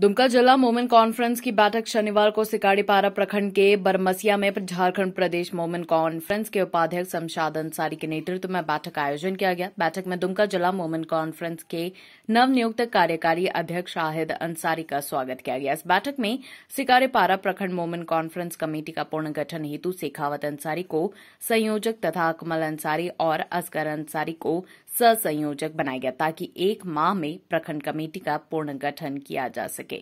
दुमका जिला मोमेन कॉन्फ्रेंस की बैठक शनिवार को पारा प्रखंड के बरमसिया में झारखंड प्रदेश मोमेन कॉन्फ्रेंस के उपाध्यक्ष शमशाद अंसारी के नेतृत्व में बैठक का आयोजन किया गया बैठक में दुमका जिला मोमेन कॉन्फ्रेंस के नवनियुक्त कार्यकारी अध्यक्ष शाहिद अंसारी का स्वागत किया गया इस बैठक में सिकाड़ीपारा प्रखंड मोमेन कॉन्फ्रेंस कमेटी का पुनर्गठन हेतु शेखावत अंसारी को संयोजक तथा अकमल अंसारी और असगर अंसारी को ससंयोजक बनाया गया ताकि एक माह में प्रखंड कमेटी का पुनर्गठन किया जा सके again.